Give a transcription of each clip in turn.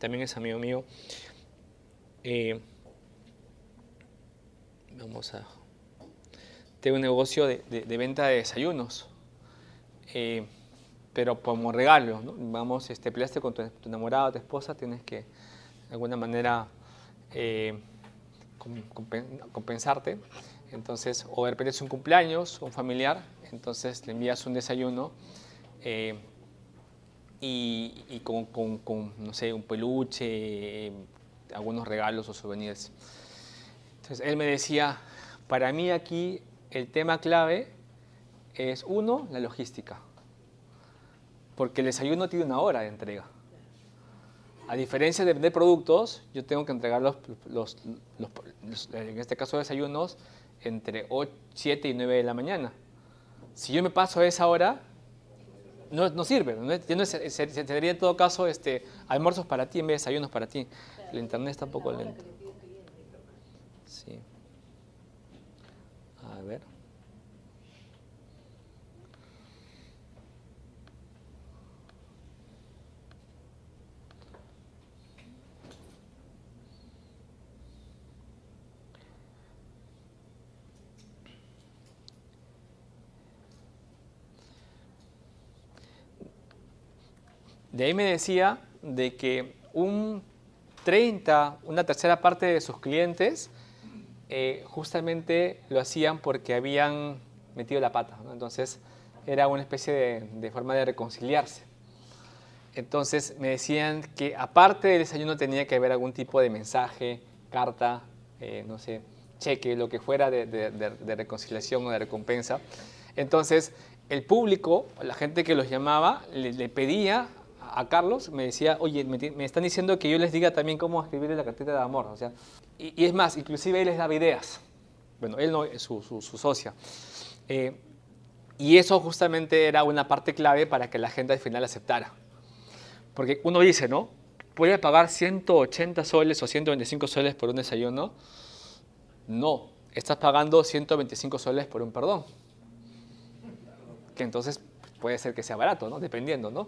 también es amigo mío. Eh, vamos a... Tengo un negocio de, venta de desayunos, eh, pero como regalo, Vamos, este, peleaste con tu, enamorado, enamorada, tu esposa, tienes que de alguna manera eh, compensarte. Entonces, o de un cumpleaños, un familiar, entonces le envías un desayuno y, con, no sé, un peluche, eh, algunos regalos o souvenirs. Entonces él me decía, para mí aquí el tema clave es uno, la logística, porque el desayuno tiene una hora de entrega. A diferencia de vender productos, yo tengo que entregar los, en este caso desayunos, entre 8, 7 y 9 de la mañana. Si yo me paso a esa hora, no, no sirve. ¿no? se, tendría en todo caso este, almuerzos para ti en vez de desayunos para ti. El internet está un poco lento. Sí. A ver. De ahí me decía de que un 30, una tercera parte de sus clientes eh, justamente lo hacían porque habían metido la pata. Entonces era una especie de, forma de reconciliarse. Entonces me decían que aparte del desayuno tenía que haber algún tipo de mensaje, carta, eh, no sé, cheque, lo que fuera de, reconciliación o de recompensa. Entonces el público, la gente que los llamaba, le pedía a, Carlos, me decía, oye, me, están diciendo que yo les diga también cómo escribirle la cartita de amor. O sea, y, es más, inclusive él les daba ideas. Bueno, él no, su, su, socia. Eh, y eso justamente era una parte clave para que la gente al final aceptara. Porque uno dice, ¿no? ¿Puede pagar 180 soles o 125 soles por un desayuno? No, estás pagando 125 soles por un perdón. Que entonces puede ser que sea barato, ¿no? Dependiendo, ¿no?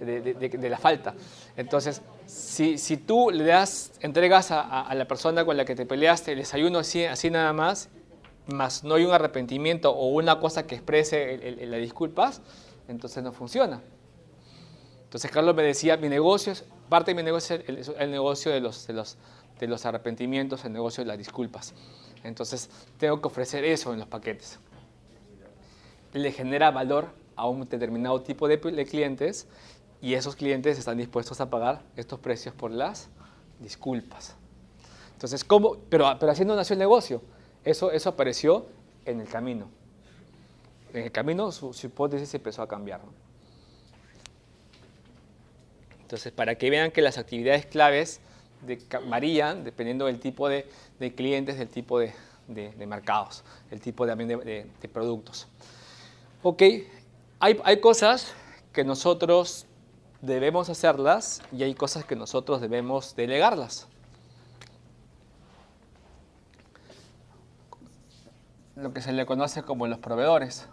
de, la falta. Entonces, si, tú le das, entregas a, la persona con la que te peleaste el desayuno así, así nada más, más no hay un arrepentimiento o una cosa que exprese la disculpas, entonces no funciona. Entonces Carlos me decía, mi negocio, parte de mi negocio es el, negocio de los, de los, arrepentimientos, el negocio de las disculpas. Entonces tengo que ofrecer eso en los paquetes. Le genera valor a un determinado tipo de clientes y esos clientes están dispuestos a pagar estos precios por las disculpas. Entonces, ¿cómo? Pero, pero haciendo nació el negocio. Eso, eso apareció en el camino. En el camino su, hipótesis empezó a cambiar. Entonces, para que vean que las actividades claves varían dependiendo del tipo de, clientes, del tipo de, mercados, el tipo también de, productos. Ok, hay, hay cosas que nosotros debemos hacerlas y hay cosas que nosotros debemos delegarlas. Lo que se le conoce como los proveedores.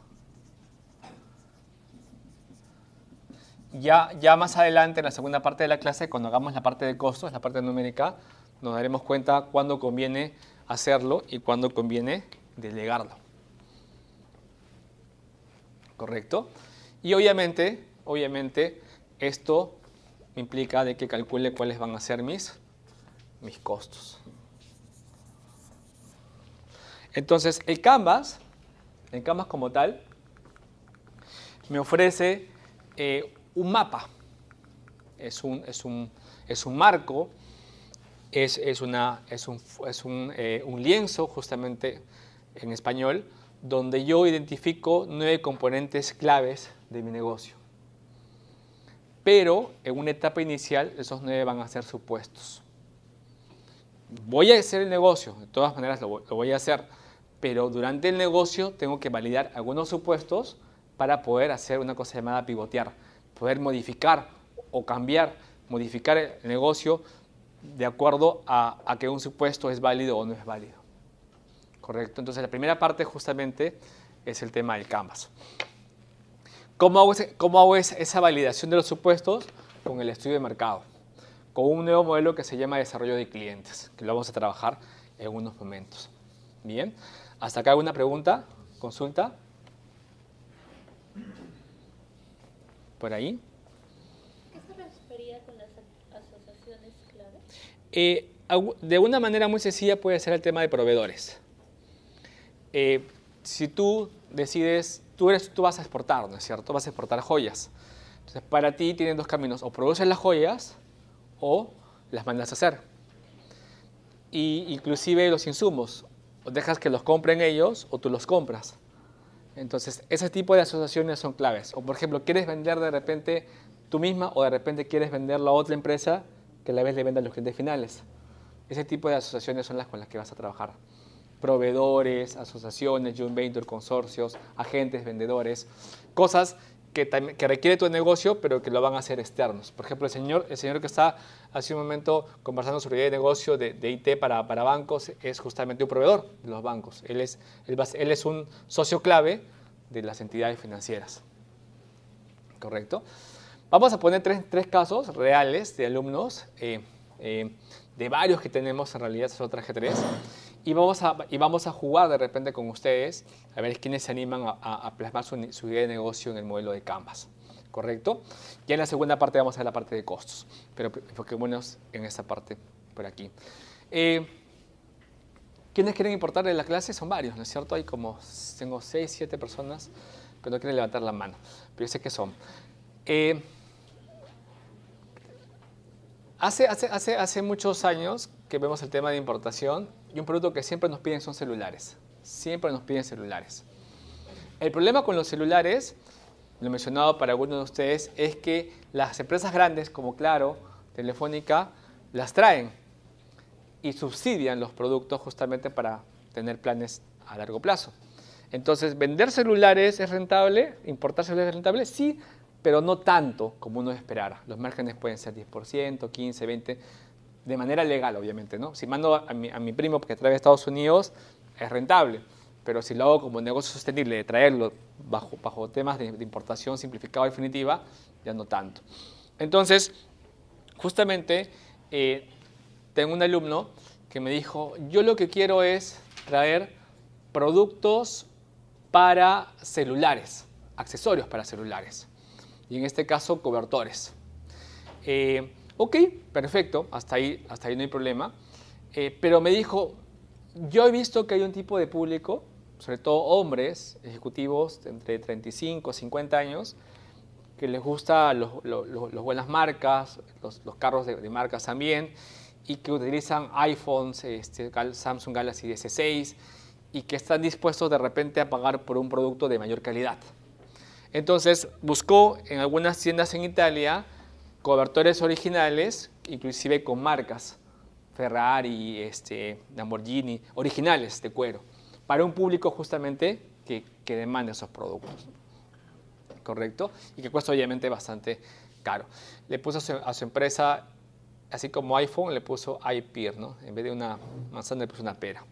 Ya, ya más adelante, en la segunda parte de la clase, cuando hagamos la parte de costos, la parte numérica, nos daremos cuenta cuándo conviene hacerlo y cuándo conviene delegarlo. ¿Correcto? Y obviamente, obviamente, esto implica de que calcule cuáles van a ser mis, mis costos. Entonces, el Canvas, el Canvas como tal, me ofrece eh, un mapa. Es un, es un, marco, es, una, es, eh, un lienzo, justamente en español, donde yo identifico nueve componentes claves de mi negocio pero en una etapa inicial esos nueve van a ser supuestos. Voy a hacer el negocio, de todas maneras lo, voy a hacer, pero durante el negocio tengo que validar algunos supuestos para poder hacer una cosa llamada pivotear, poder modificar o cambiar, modificar el negocio de acuerdo a, a que un supuesto es válido o no es válido. ¿Correcto? Entonces la primera parte justamente es el tema del canvas. ¿Cómo hago, esa validación de los supuestos? Con el estudio de mercado, con un nuevo modelo que se llama desarrollo de clientes, que lo vamos a trabajar en unos momentos. Bien, hasta acá alguna pregunta, consulta. Por ahí. ¿Qué se refería con las asociaciones clave? Eh, de una manera muy sencilla puede ser el tema de proveedores. Eh, si tú decides, tú, eres, tú vas a exportar, ¿no es cierto? Vas a exportar joyas. Entonces, para ti tienen dos caminos, o produces las joyas o las mandas a hacer. Y inclusive los insumos, o dejas que los compren ellos o tú los compras. Entonces, ese tipo de asociaciones son claves. O, por ejemplo, quieres vender de repente tú misma o de repente quieres venderlo a otra empresa que a la vez le venda a los clientes finales. Ese tipo de asociaciones son las con las que vas a trabajar proveedores, asociaciones, joint venture, consorcios, agentes, vendedores, cosas que, requiere tu negocio, pero que lo van a hacer externos. Por ejemplo, el señor, el señor que está hace un momento conversando sobre el negocio de, IT para, bancos es justamente un proveedor de los bancos. Él es, él, es un socio clave de las entidades financieras. ¿Correcto? Vamos a poner tres, tres casos reales de alumnos, eh, eh, de varios que tenemos en realidad, son traje G tres y vamos, a, y vamos a jugar de repente con ustedes a ver quiénes se animan a, plasmar su, idea de negocio en el modelo de Canvas. ¿Correcto? Ya en la segunda parte vamos a la parte de costos, pero enfoquémonos en esta parte por aquí. Eh, ¿Quiénes quieren importar en la clase? Son varios, ¿no es cierto? Hay como, tengo seis siete personas que no quieren levantar la mano, pero yo sé que son. Eh, hace, hace, hace, hace muchos años que vemos el tema de importación y un producto que siempre nos piden son celulares. Siempre nos piden celulares. El problema con los celulares, lo he mencionado para algunos de ustedes, es que las empresas grandes como Claro, Telefónica, las traen y subsidian los productos justamente para tener planes a largo plazo. Entonces, ¿vender celulares es rentable? ¿Importar celulares es rentable? Sí, pero no tanto como uno esperara. Los márgenes pueden ser 10%, 15, 20% de manera legal, obviamente, ¿no? Si mando a mi, primo que trae a Estados Unidos, es rentable, pero si lo hago como negocio sostenible, de traerlo bajo, temas de, importación simplificada definitiva, ya no tanto. Entonces, justamente, eh, tengo un alumno que me dijo, yo lo que quiero es traer productos para celulares, accesorios para celulares, y en este caso cobertores. Eh, Ok, perfecto, hasta ahí, no hay problema. Eh, pero me dijo, yo he visto que hay un tipo de público, sobre todo hombres, ejecutivos entre 35 y 50 años, que les gusta las buenas marcas, los, carros de, marcas también, y que utilizan iPhones, este, Samsung Galaxy S6, y que están dispuestos de repente a pagar por un producto de mayor calidad. Entonces buscó en algunas tiendas en Italia cobertores originales, inclusive con marcas, Ferrari, este, Lamborghini, originales de cuero, para un público justamente que, demanda esos productos. ¿Correcto? Y que cuesta obviamente bastante caro. Le puso a su, empresa, así como iPhone, le puso iPeer, ¿no? En vez de una manzana le puso una pera.